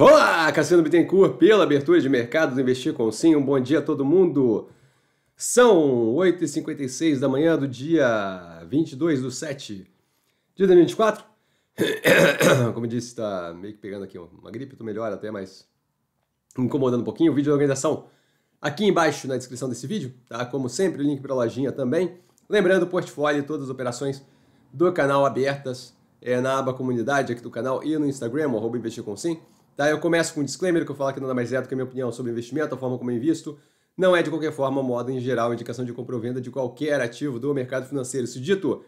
Olá, Cassiano Bittencourt, pela abertura de mercado do Investir com Sim. Um bom dia a todo mundo. São 8h56 da manhã do dia 22 do 7 de 2024. Como disse, está meio que pegando aqui uma gripe, estou melhor até, mas incomodando um pouquinho. O vídeo da organização aqui embaixo na descrição desse vídeo, tá? Como sempre, o link para a lojinha também. Lembrando, o portfólio e todas as operações do canal abertas é, na aba comunidade aqui do canal e no Instagram, arroba investir com sim. Tá? Eu começo com um disclaimer que eu falo que nada mais é do que a minha opinião sobre investimento, a forma como eu invisto. Não é, de qualquer forma, moda em geral, indicação de compra ou venda de qualquer ativo do mercado financeiro. Isso dito,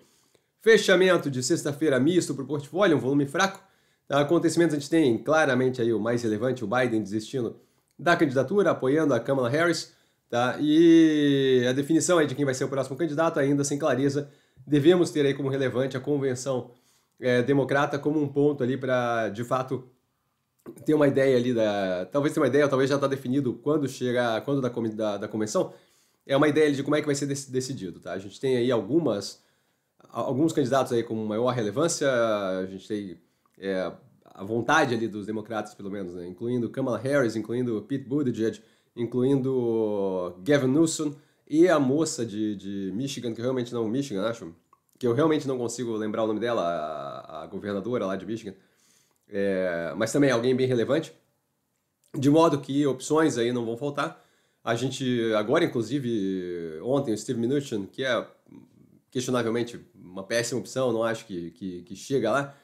fechamento de sexta-feira misto para o portfólio, um volume fraco. Tá? Acontecimentos a gente tem claramente aí o mais relevante, o Biden desistindo da candidatura, apoiando a Kamala Harris. Tá? E a definição aí de quem vai ser o próximo candidato ainda sem clareza. Devemos ter aí como relevante a convenção é, democrata como um ponto ali para, de fato, tem uma ideia ali da. Talvez tenha uma ideia, talvez já está definido quando chegar, quando da, da, da convenção, é uma ideia de como é que vai ser decidido, tá? A gente tem aí algumas, alguns candidatos aí com maior relevância, a gente tem é, a vontade ali dos democratas, pelo menos, né? incluindo Kamala Harris, incluindo Pete Buttigieg, incluindo Gavin Newsom e a moça de, de Michigan, que eu realmente não, Michigan, acho, que eu realmente não consigo lembrar o nome dela, a, a governadora lá de Michigan, é, mas também é alguém bem relevante, de modo que opções aí não vão faltar. A gente agora, inclusive, ontem o Steve Mnuchin, que é questionavelmente uma péssima opção, não acho que, que, que chega lá,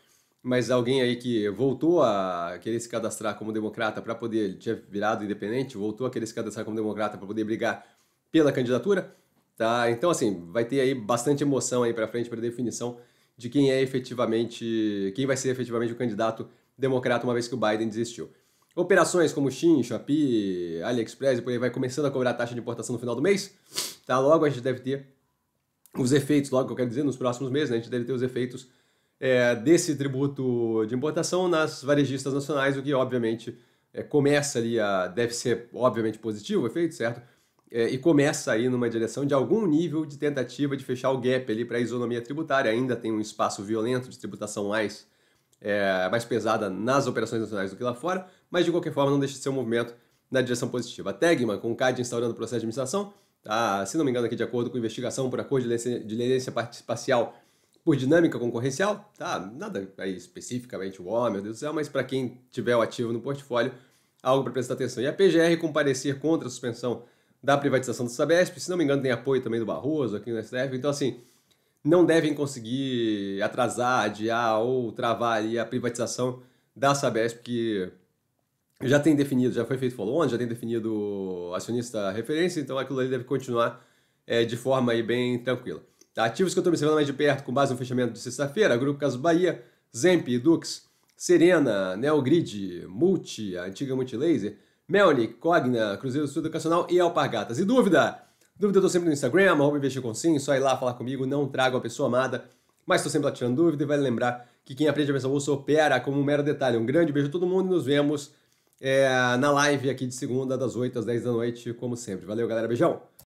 mas alguém aí que voltou a querer se cadastrar como democrata para poder, ele tinha virado independente, voltou a querer se cadastrar como democrata para poder brigar pela candidatura, tá? Então assim, vai ter aí bastante emoção aí para frente para definição de quem é efetivamente, quem vai ser efetivamente o candidato democrata uma vez que o Biden desistiu. Operações como Shin, Shopee, AliExpress por aí vai começando a cobrar taxa de importação no final do mês, tá? Logo a gente deve ter os efeitos, logo que eu quero dizer, nos próximos meses, né? A gente deve ter os efeitos é, desse tributo de importação nas varejistas nacionais, o que obviamente é, começa ali a. deve ser obviamente positivo o efeito, certo? é, e começa aí numa direção de algum nível de tentativa de fechar o gap ali para a isonomia tributária. Ainda tem um espaço violento de tributação mais, é, mais pesada nas operações nacionais do que lá fora, mas de qualquer forma não deixa de ser um movimento na direção positiva. A com o CAD instaurando o processo de administração, tá, se não me engano aqui de acordo com investigação por acordo de leniência parcial por dinâmica concorrencial, tá? Nada aí especificamente o homem, meu Deus do céu, mas para quem tiver o ativo no portfólio, algo para prestar atenção. E a PGR comparecer contra a suspensão da privatização do Sabesp, se não me engano tem apoio também do Barroso aqui no STF, então assim, não devem conseguir atrasar, adiar ou travar a privatização da Sabesp, que já tem definido, já foi feito follow-on, já tem definido acionista referência, então aquilo ali deve continuar é, de forma aí bem tranquila. Tá, ativos que eu estou observando mais de perto, com base no fechamento de sexta-feira, Grupo Caso Bahia, Zemp, Dux, Serena, Neogrid, Multi, a antiga Multilaser, Melnik, Cogna, Cruzeiro do Sul Educacional e Alpargatas. E dúvida? Dúvida eu tô sempre no Instagram, arroba investir com sim, só ir lá falar comigo, não trago a pessoa amada, mas estou sempre lá dúvida e vale lembrar que quem aprende a pensar bolsa opera como um mero detalhe. Um grande beijo a todo mundo e nos vemos é, na live aqui de segunda, das 8 às 10 da noite, como sempre. Valeu, galera. Beijão!